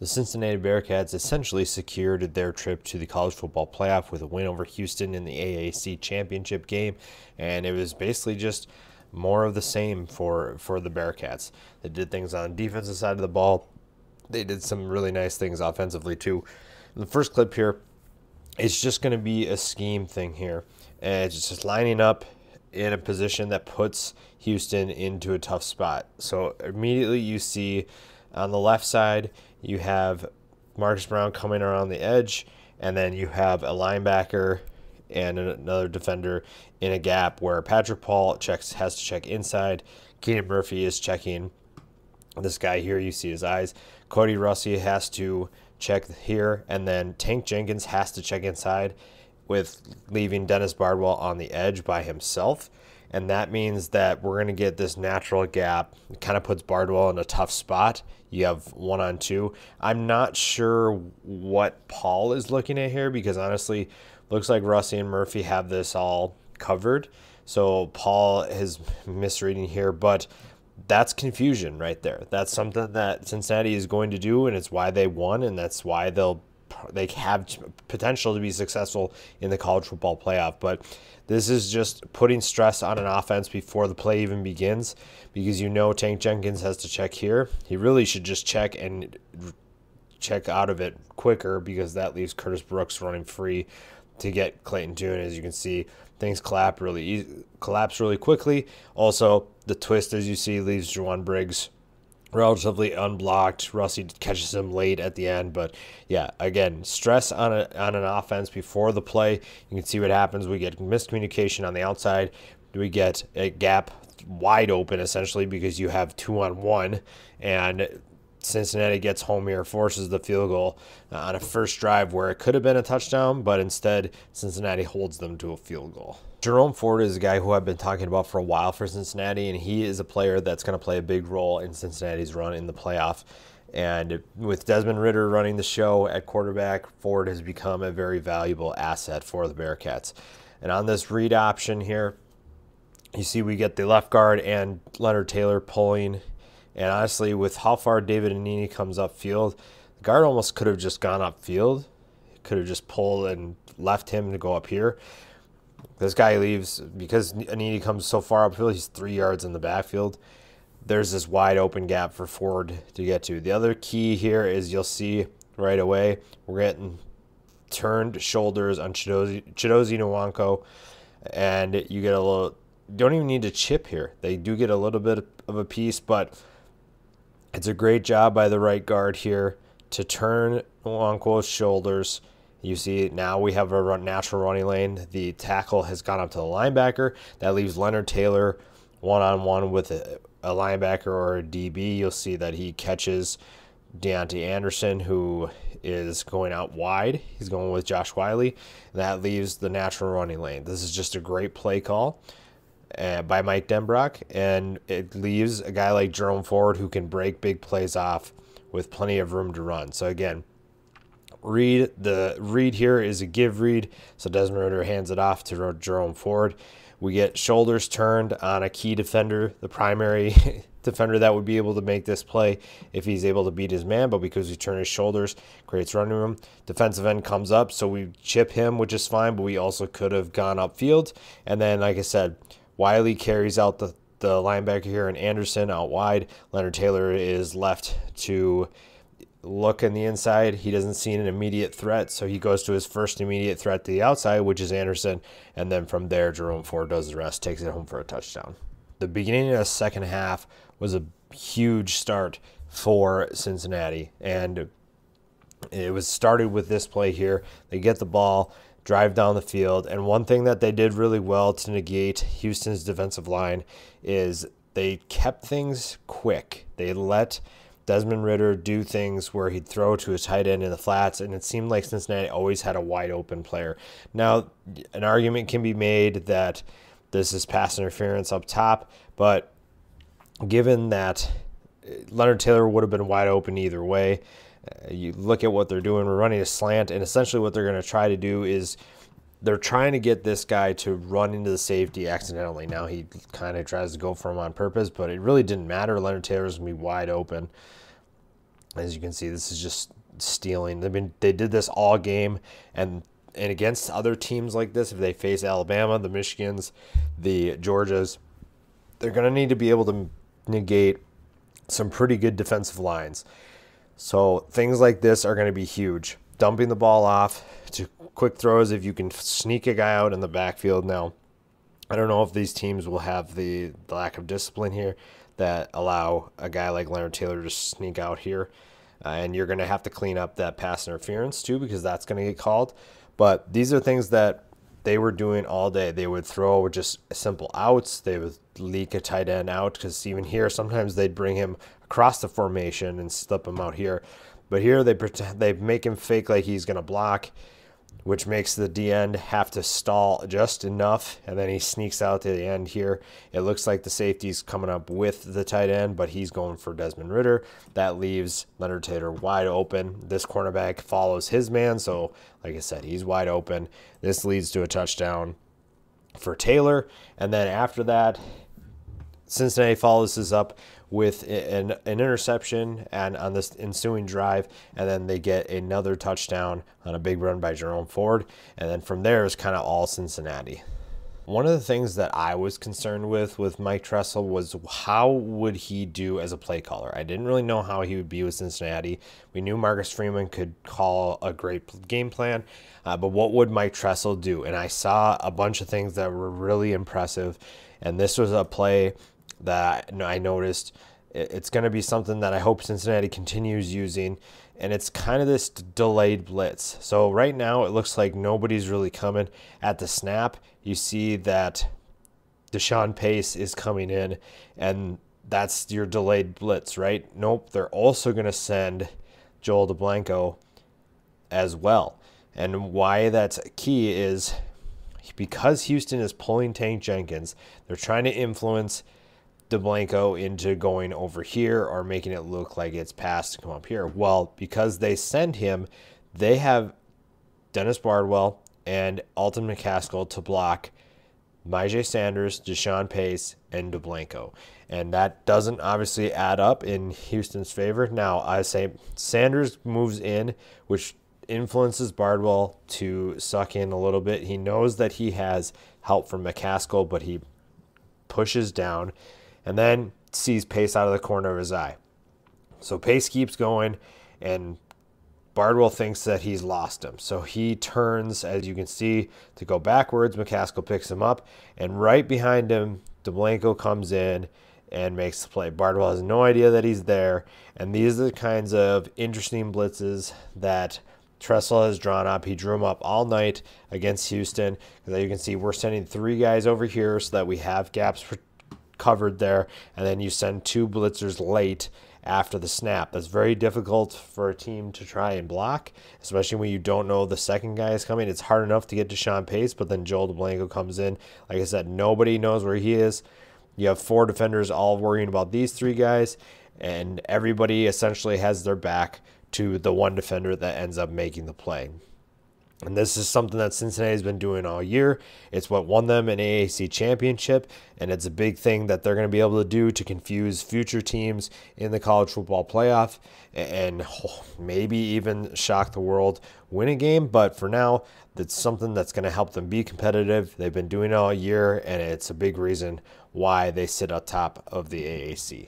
The Cincinnati Bearcats essentially secured their trip to the college football playoff with a win over Houston in the AAC championship game, and it was basically just more of the same for, for the Bearcats. They did things on the defensive side of the ball. They did some really nice things offensively too. the first clip here, it's just going to be a scheme thing here. And it's just lining up in a position that puts Houston into a tough spot. So immediately you see on the left side, you have Marcus Brown coming around the edge, and then you have a linebacker and another defender in a gap where Patrick Paul checks has to check inside. Keenan Murphy is checking this guy here. You see his eyes. Cody Russi has to check here, and then Tank Jenkins has to check inside, with leaving Dennis Bardwell on the edge by himself. And that means that we're going to get this natural gap. It kind of puts Bardwell in a tough spot. You have one on two. I'm not sure what Paul is looking at here because honestly, looks like Rusty and Murphy have this all covered. So Paul is misreading here, but that's confusion right there. That's something that Cincinnati is going to do, and it's why they won, and that's why they'll they have potential to be successful in the college football playoff. But this is just putting stress on an offense before the play even begins because you know Tank Jenkins has to check here. He really should just check and check out of it quicker because that leaves Curtis Brooks running free to get Clayton Tune. As you can see, things collapse really collapse really quickly. Also, the twist as you see leaves Juwan Briggs relatively unblocked. Rusty catches him late at the end, but yeah, again, stress on a, on an offense before the play. You can see what happens. We get miscommunication on the outside. We get a gap wide open essentially because you have two on one and Cincinnati gets home here, forces the field goal uh, on a first drive where it could have been a touchdown, but instead Cincinnati holds them to a field goal. Jerome Ford is a guy who I've been talking about for a while for Cincinnati, and he is a player that's going to play a big role in Cincinnati's run in the playoff. And with Desmond Ritter running the show at quarterback, Ford has become a very valuable asset for the Bearcats. And on this read option here, you see we get the left guard and Leonard Taylor pulling and honestly, with how far David Anini comes up field, the guard almost could have just gone up field. Could have just pulled and left him to go up here. This guy leaves because Anini comes so far upfield, he's three yards in the backfield. There's this wide open gap for Ford to get to. The other key here is you'll see right away, we're getting turned shoulders on Chidozi, Chidozi Nwanko, and you get a little, don't even need to chip here. They do get a little bit of a piece, but it's a great job by the right guard here to turn Nwankwo's shoulders. You see, now we have a run, natural running lane. The tackle has gone up to the linebacker. That leaves Leonard Taylor one on one with a, a, linebacker or a DB. You'll see that he catches Deontay Anderson, who is going out wide. He's going with Josh Wiley. That leaves the natural running lane. This is just a great play call uh, by Mike Denbrock, and it leaves a guy like Jerome Ford who can break big plays off with plenty of room to run. So again, read the read here is a give read. So Desmond Ritter hands it off to Jerome Ford. We get shoulders turned on a key defender, the primary defender that would be able to make this play if he's able to beat his man, but because he turned his shoulders, creates running room. Defensive end comes up, so we chip him, which is fine, but we also could have gone upfield. And then, like I said, Wiley carries out the, the linebacker here and Anderson out wide. Leonard Taylor is left to look in the inside. He doesn't see an immediate threat, so he goes to his first immediate threat to the outside, which is Anderson. And then from there, Jerome Ford does the rest, takes it home for a touchdown. The beginning of the second half was a huge start for Cincinnati. And it was started with this play here. They get the ball drive down the field. And one thing that they did really well to negate Houston's defensive line is they kept things quick. They let Desmond Ritter do things where he'd throw to his tight end in the flats, and it seemed like Cincinnati always had a wide open player. Now, an argument can be made that this is pass interference up top, but given that uh, Leonard Taylor would have been wide open either way, uh, you look at what they're doing, we're running a slant, and essentially what they're going to try to do is they're trying to get this guy to run into the safety accidentally. Now he kind of tries to go for him on purpose, but it really didn't matter. Leonard Taylor's going to be wide open. As you can see, this is just stealing. They've been they did this all game and and against other teams like this, if they face Alabama, the Michigans, the Georgias, they're going to need to be able to negate some pretty good defensive lines. So things like this are going to be huge. Dumping the ball off to quick throws if you can sneak a guy out in the backfield. Now, I don't know if these teams will have the, the lack of discipline here that allow a guy like Leonard Taylor to sneak out here. Uh, and you're going to have to clean up that pass interference too because that's going to get called. But these are things that they were doing all day. They would throw just simple outs. They would leak a tight end out because even here, sometimes they'd bring him across the formation and slip him out here. But here they pretend they make him fake like he's gonna block, which makes the D end have to stall just enough. And then he sneaks out to the end here. It looks like the safety's coming up with the tight end, but he's going for Desmond Ritter. That leaves Leonard Taylor wide open. This cornerback follows his man. So, like I said, he's wide open. This leads to a touchdown for Taylor. And then after that, Cincinnati follows this up with an, an interception and on this ensuing drive, and then they get another touchdown on a big run by Jerome Ford, and then from there is kind of all Cincinnati. One of the things that I was concerned with with Mike Tressel was how would he do as a play caller? I didn't really know how he would be with Cincinnati. We knew Marcus Freeman could call a great game plan, uh, but what would Mike Tressel do? And I saw a bunch of things that were really impressive. And this was a play that I noticed. It's going to be something that I hope Cincinnati continues using, and it's kind of this delayed blitz. So right now it looks like nobody's really coming at the snap. You see that Deshaun Pace is coming in, and that's your delayed blitz, right? Nope, they're also going to send Joel DeBlanco as well. And why that's key is because Houston is pulling Tank Jenkins, they're trying to influence – DeBlanco into going over here or making it look like it's passed to come up here. Well, because they send him, they have Dennis Bardwell and Alton McCaskill to block Myjay Sanders, Deshaun Pace, and DeBlanco. And that doesn't obviously add up in Houston's favor. Now, I say Sanders moves in, which influences Bardwell to suck in a little bit. He knows that he has help from McCaskill, but he pushes down and then sees Pace out of the corner of his eye. So Pace keeps going, and Bardwell thinks that he's lost him. So he turns, as you can see, to go backwards. McCaskill picks him up, and right behind him, DeBlanco comes in and makes the play. Bardwell has no idea that he's there, and these are the kinds of interesting blitzes that Tressel has drawn up. He drew him up all night against Houston. As you can see, we're sending three guys over here so that we have gaps covered there, and then you send two blitzers late after the snap. That's very difficult for a team to try and block, especially when you don't know the second guy is coming. It's hard enough to get to Sean Pace, but then Joel DeBlanco comes in. Like I said, nobody knows where he is. You have four defenders all worrying about these three guys, and everybody essentially has their back to the one defender that ends up making the play. And this is something that Cincinnati has been doing all year. It's what won them an AAC championship, and it's a big thing that they're going to be able to do to confuse future teams in the college football playoff and oh, maybe even shock the world, win a game. But for now, that's something that's going to help them be competitive. They've been doing it all year, and it's a big reason why they sit atop of the AAC.